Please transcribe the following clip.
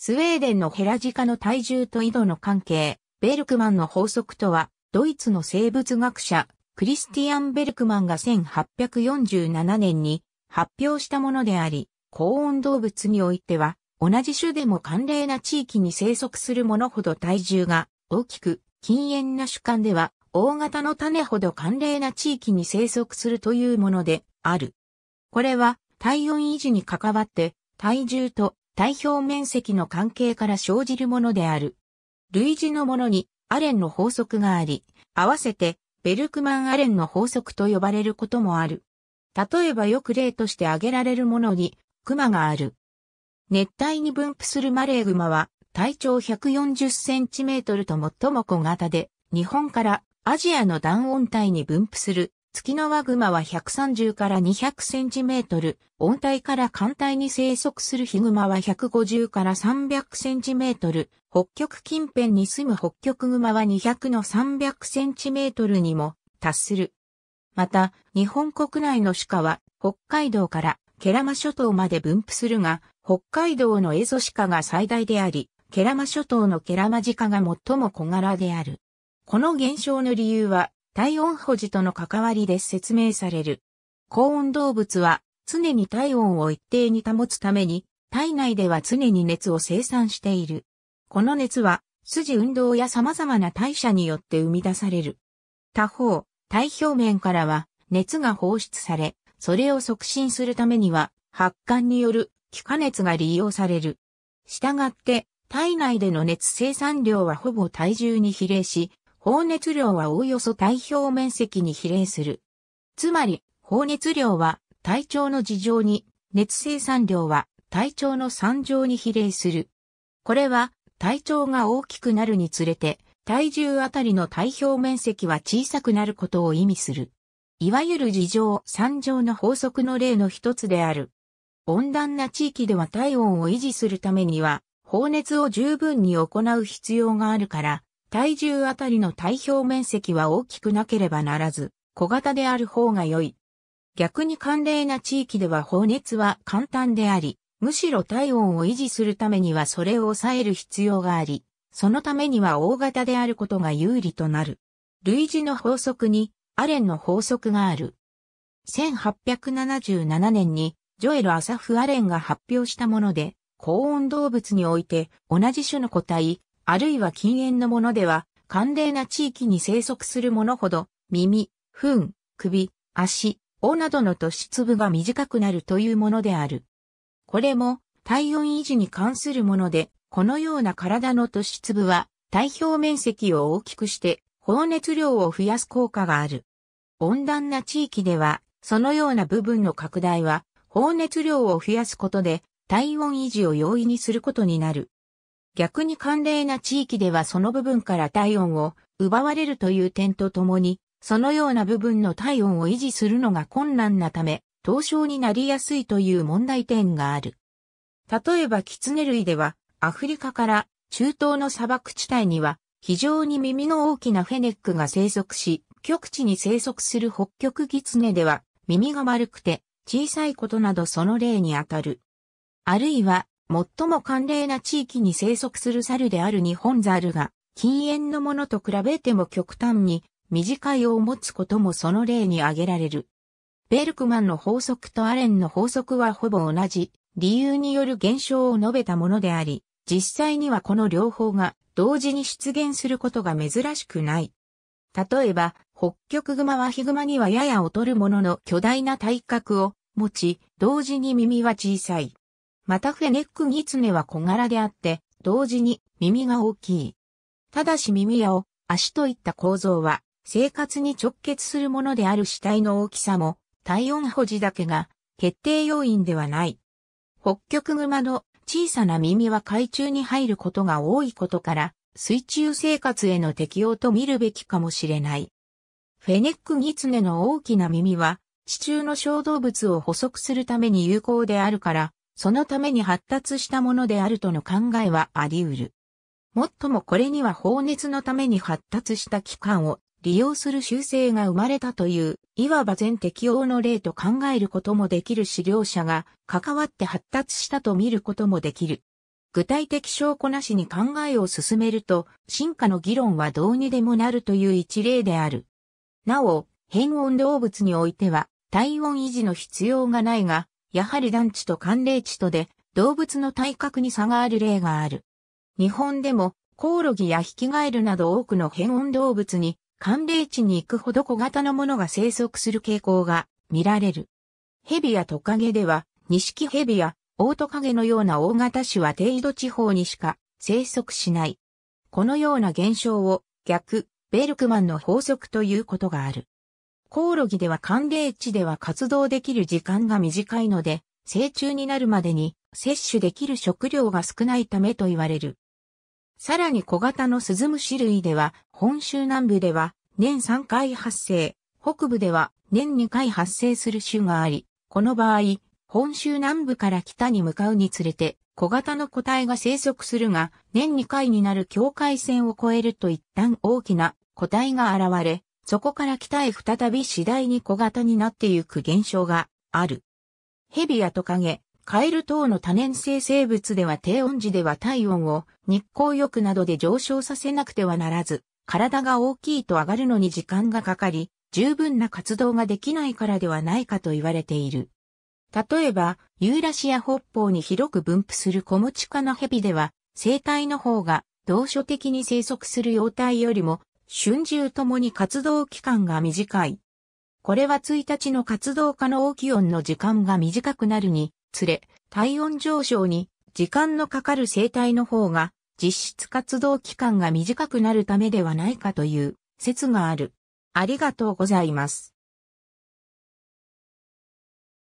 スウェーデンのヘラジカの体重と緯度の関係、ベルクマンの法則とは、ドイツの生物学者、クリスティアン・ベルクマンが1847年に発表したものであり、高温動物においては、同じ種でも寒冷な地域に生息するものほど体重が大きく、禁煙な主観では、大型の種ほど寒冷な地域に生息するというものである。これは体温維持に関わって体重と体表面積の関係から生じるものである。類似のものにアレンの法則があり、合わせてベルクマンアレンの法則と呼ばれることもある。例えばよく例として挙げられるものに、クマがある。熱帯に分布するマレーグマは、体長140センチメートルと最も小型で、日本からアジアの暖温帯に分布する月のワグマは130から200センチメートル、温帯から寒帯に生息するヒグマは150から300センチメートル、北極近辺に住む北極グマは200の300センチメートルにも達する。また、日本国内の鹿は北海道からケラマ諸島まで分布するが、北海道のエゾシカが最大であり、ケラマ諸島のケラマジカが最も小柄である。この現象の理由は、体温保持との関わりで説明される。高温動物は常に体温を一定に保つために、体内では常に熱を生産している。この熱は、筋運動や様々な代謝によって生み出される。他方、体表面からは熱が放出され、それを促進するためには、発汗による気化熱が利用される。したがって、体内での熱生産量はほぼ体重に比例し、放熱量はおおよそ体表面積に比例する。つまり、放熱量は体調の事情に、熱生産量は体調の産状に比例する。これは、体調が大きくなるにつれて、体重あたりの体表面積は小さくなることを意味する。いわゆる事情産状の法則の例の一つである。温暖な地域では体温を維持するためには、放熱を十分に行う必要があるから、体重あたりの体表面積は大きくなければならず、小型である方が良い。逆に寒冷な地域では放熱は簡単であり、むしろ体温を維持するためにはそれを抑える必要があり、そのためには大型であることが有利となる。類似の法則に、アレンの法則がある。1877年に、ジョエル・アサフ・アレンが発表したもので、高温動物において同じ種の個体、あるいは禁煙のものでは、寒冷な地域に生息するものほど、耳、糞、首、足、尾などの突出部が短くなるというものである。これも体温維持に関するもので、このような体の突出部は体表面積を大きくして放熱量を増やす効果がある。温暖な地域では、そのような部分の拡大は放熱量を増やすことで体温維持を容易にすることになる。逆に寒冷な地域ではその部分から体温を奪われるという点とともに、そのような部分の体温を維持するのが困難なため、凍傷になりやすいという問題点がある。例えばキツネ類では、アフリカから中東の砂漠地帯には、非常に耳の大きなフェネックが生息し、極地に生息する北極キツネでは、耳が丸くて、小さいことなどその例にあたる。あるいは、最も寒冷な地域に生息する猿である日本ザルが、禁煙のものと比べても極端に短いを持つこともその例に挙げられる。ベルクマンの法則とアレンの法則はほぼ同じ理由による現象を述べたものであり、実際にはこの両方が同時に出現することが珍しくない。例えば、北極熊はヒグマにはやや劣るものの巨大な体格を持ち、同時に耳は小さい。またフェネックギツネは小柄であって、同時に耳が大きい。ただし耳やを足といった構造は、生活に直結するものである死体の大きさも、体温保持だけが決定要因ではない。北極熊の小さな耳は海中に入ることが多いことから、水中生活への適応と見るべきかもしれない。フェネックギツネの大きな耳は、地中の小動物を捕捉するために有効であるから、そのために発達したものであるとの考えはあり得る。もっともこれには放熱のために発達した器官を利用する習性が生まれたという、いわば全適応の例と考えることもできる資料者が関わって発達したと見ることもできる。具体的証拠なしに考えを進めると、進化の議論はどうにでもなるという一例である。なお、変温動物においては、体温維持の必要がないが、やはり団地と寒冷地とで動物の体格に差がある例がある。日本でもコオロギやヒキガエルなど多くの変温動物に寒冷地に行くほど小型のものが生息する傾向が見られる。ヘビやトカゲでは、ニシキヘビやオオトカゲのような大型種は低緯度地方にしか生息しない。このような現象を逆、ベルクマンの法則ということがある。コオロギでは寒冷地では活動できる時間が短いので、成虫になるまでに摂取できる食料が少ないためと言われる。さらに小型のスズムシ類では、本州南部では年3回発生、北部では年2回発生する種があり、この場合、本州南部から北に向かうにつれて、小型の個体が生息するが、年2回になる境界線を越えると一旦大きな個体が現れ、そこから北へ再び次第に小型になってゆく現象がある。蛇やトカゲ、カエル等の多年生生物では低温時では体温を日光浴などで上昇させなくてはならず、体が大きいと上がるのに時間がかかり、十分な活動ができないからではないかと言われている。例えば、ユーラシア北方に広く分布する小持ち科の蛇では、生態の方が同所的に生息する様態よりも春秋ともに活動期間が短い。これは1日の活動家大き気温の時間が短くなるにつれ、体温上昇に時間のかかる生態の方が実質活動期間が短くなるためではないかという説がある。ありがとうございます。